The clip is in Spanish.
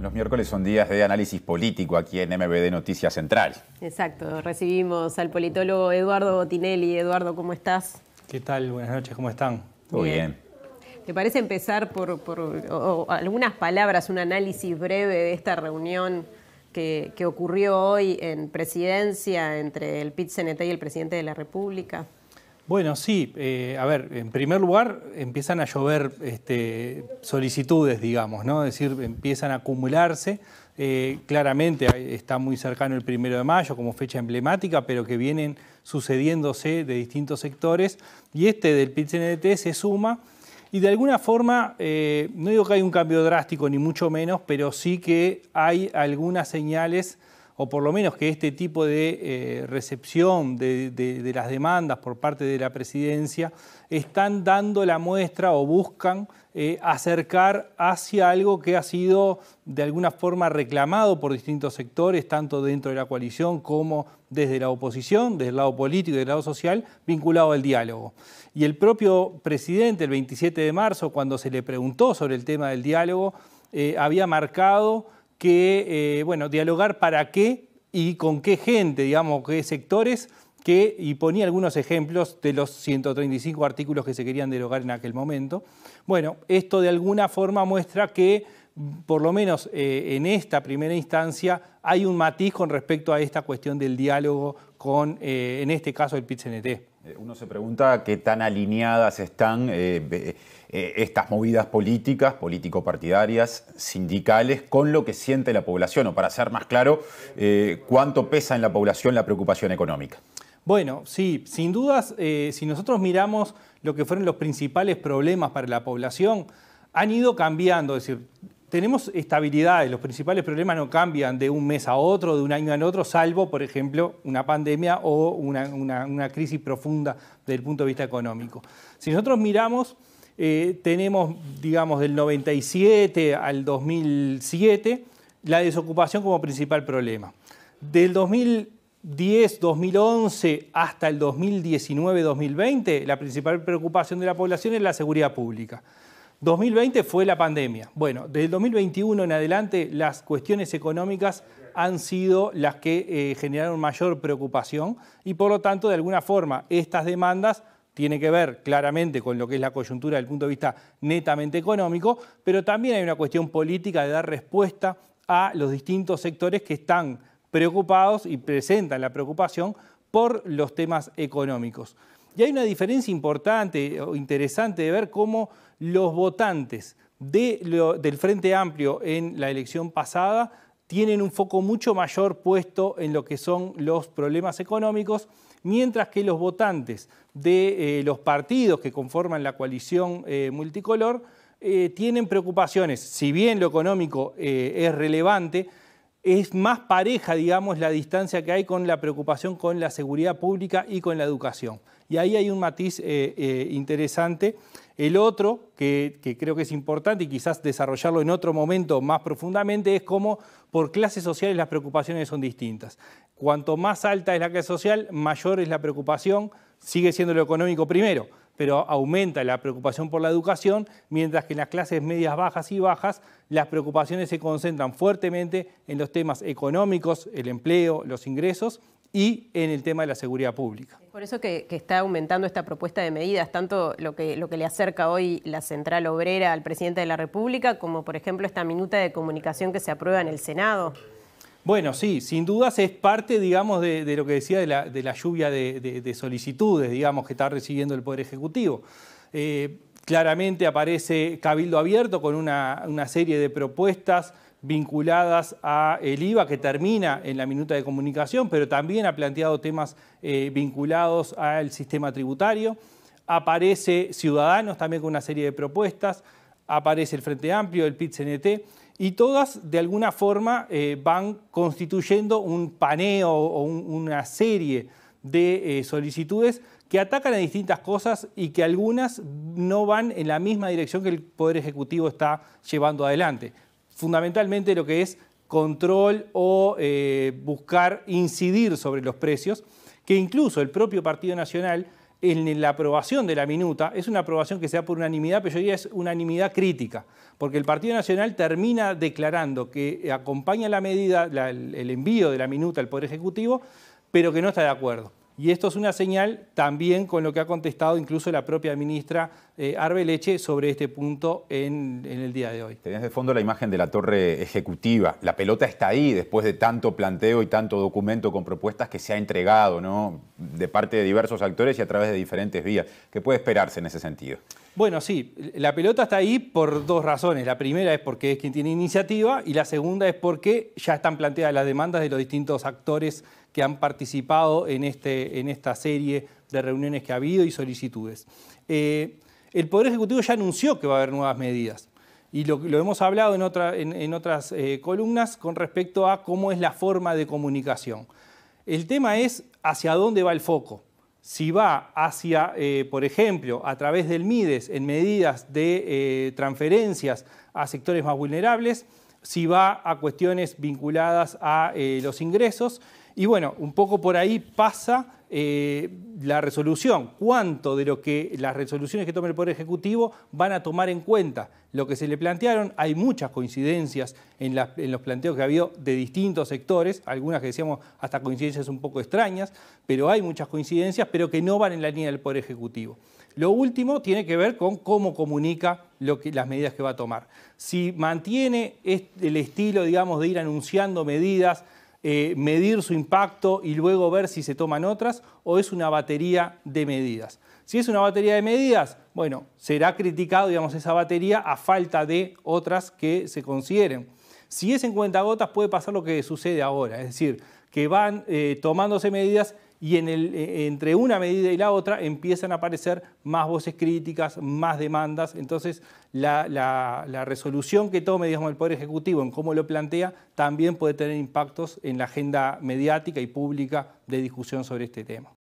Los miércoles son días de análisis político aquí en MBD Noticias Central. Exacto, recibimos al politólogo Eduardo Botinelli. Eduardo, ¿cómo estás? ¿Qué tal? Buenas noches, ¿cómo están? Muy bien. ¿Te parece empezar por, algunas palabras, un análisis breve de esta reunión que, que ocurrió hoy en presidencia entre el PIT-CNT y el presidente de la República? Bueno, sí, eh, a ver, en primer lugar empiezan a llover este, solicitudes, digamos, ¿no? Es decir, empiezan a acumularse. Eh, claramente está muy cercano el primero de mayo como fecha emblemática, pero que vienen sucediéndose de distintos sectores. Y este del pit se suma. Y de alguna forma, eh, no digo que hay un cambio drástico, ni mucho menos, pero sí que hay algunas señales o por lo menos que este tipo de eh, recepción de, las demandas por parte de la presidencia, están dando la muestra o buscan eh, acercar hacia algo que ha sido de alguna forma reclamado por distintos sectores, tanto dentro de la coalición como desde la oposición, desde el lado político y del lado social, vinculado al diálogo. Y el propio presidente, el 27 de marzo, cuando se le preguntó sobre el tema del diálogo, eh, había marcado que, eh, bueno, dialogar para qué y con qué gente, digamos, qué sectores, que, y ponía algunos ejemplos de los 135 artículos que se querían derogar en aquel momento. Bueno, esto de alguna forma muestra que, por lo menos eh, en esta primera instancia, hay un matiz con respecto a esta cuestión del diálogo con, eh, en este caso, el PIT-CNT. Uno se pregunta qué tan alineadas están. Eh, estas movidas políticas, político-partidarias, sindicales, con lo que siente la población, o para ser más claro, eh, cuánto pesa en la población la preocupación económica. Bueno, sí, sin dudas, eh, si nosotros miramos lo que fueron los principales problemas para la población, han ido cambiando, es decir, tenemos estabilidades, los principales problemas no cambian de un mes a otro, de un año a otro, salvo, por ejemplo, una pandemia o una, una crisis profunda desde el punto de vista económico. Si nosotros miramos eh, tenemos, digamos, del 97 al 2007, la desocupación como principal problema. Del 2010, 2011 hasta el 2019, 2020, la principal preocupación de la población es la seguridad pública. 2020 fue la pandemia. Bueno, desde el 2021 en adelante las cuestiones económicas han sido las que eh, generaron mayor preocupación y por lo tanto de alguna forma estas demandas tiene que ver claramente con lo que es la coyuntura desde el punto de vista netamente económico, pero también hay una cuestión política de dar respuesta a los distintos sectores que están preocupados y presentan la preocupación por los temas económicos. Y hay una diferencia importante o interesante de ver cómo los votantes del Frente Amplio en la elección pasada tienen un foco mucho mayor puesto en lo que son los problemas económicos, mientras que los votantes de eh, los partidos que conforman la coalición eh, multicolor eh, tienen preocupaciones. Si bien lo económico es relevante, es más pareja, digamos, la distancia que hay con la preocupación con la seguridad pública y con la educación. Y ahí hay un matiz interesante. El otro, que, que creo que es importante y quizás desarrollarlo en otro momento más profundamente, es cómo por clases sociales las preocupaciones son distintas. Cuanto más alta es la clase social, mayor es la preocupación, sigue siendo lo económico primero, pero aumenta la preocupación por la educación, mientras que en las clases medias bajas y bajas las preocupaciones se concentran fuertemente en los temas económicos, el empleo, los ingresos y en el tema de la seguridad pública. por eso que, está aumentando esta propuesta de medidas, tanto lo que, lo que le acerca hoy la central obrera al presidente de la República, como por ejemplo esta minuta de comunicación que se aprueba en el Senado. Bueno, sí, sin dudas es parte, digamos, de, lo que decía de la, lluvia de, solicitudes, digamos, que está recibiendo el Poder Ejecutivo. Eh, claramente aparece Cabildo Abierto con una, una serie de propuestas vinculadas a el IVA que termina en la minuta de comunicación, pero también ha planteado temas eh, vinculados al sistema tributario. Aparece Ciudadanos también con una serie de propuestas, aparece el Frente Amplio, el PIT-CNT, y todas de alguna forma eh, van constituyendo un paneo o una serie de eh, solicitudes que atacan a distintas cosas y que algunas no van en la misma dirección que el Poder Ejecutivo está llevando adelante fundamentalmente lo que es control o eh, buscar incidir sobre los precios, que incluso el propio Partido Nacional en la aprobación de la minuta, es una aprobación que se da por unanimidad, pero yo diría es unanimidad crítica, porque el Partido Nacional termina declarando que acompaña la medida, el envío de la minuta al Poder Ejecutivo, pero que no está de acuerdo. Y esto es una señal también con lo que ha contestado incluso la propia ministra eh, Arbe Leche sobre este punto en, el día de hoy. Tenés de fondo la imagen de la torre ejecutiva. La pelota está ahí después de tanto planteo y tanto documento con propuestas que se ha entregado de parte de diversos actores y a través de diferentes vías. ¿Qué puede esperarse en ese sentido? Bueno, sí, la pelota está ahí por dos razones. La primera es porque es quien tiene iniciativa y la segunda es porque ya están planteadas las demandas de los distintos actores que han participado este, en, esta serie de reuniones que ha habido y solicitudes. Eh, el Poder Ejecutivo ya anunció que va a haber nuevas medidas y lo, hemos hablado en, otras eh, columnas con respecto a cómo es la forma de comunicación. El tema es hacia dónde va el foco. Si va hacia, eh, por ejemplo, a través del MIDES en medidas de transferencias a sectores más vulnerables, si va a cuestiones vinculadas a eh, los ingresos. Y bueno, un poco por ahí pasa eh, la resolución, cuánto de lo que las resoluciones que tome el Poder Ejecutivo van a tomar en cuenta lo que se le plantearon. Hay muchas coincidencias en, los planteos que ha habido de distintos sectores, algunas que decíamos hasta coincidencias un poco extrañas, pero hay muchas coincidencias, pero que no van en la línea del Poder Ejecutivo. Lo último tiene que ver con cómo comunica lo que, las medidas que va a tomar. Si mantiene el estilo, digamos, de ir anunciando medidas, eh, medir su impacto y luego ver si se toman otras, o es una batería de medidas. Si es una batería de medidas, bueno, será criticado, digamos, esa batería a falta de otras que se consideren. Si es en cuentagotas, puede pasar lo que sucede ahora, es decir, que van eh, tomándose medidas y en el, e, entre una medida y la otra empiezan a aparecer más voces críticas, más demandas. Entonces, la, resolución que tome el Poder Ejecutivo en cómo lo plantea también puede tener impactos en la agenda mediática y pública de discusión sobre este tema.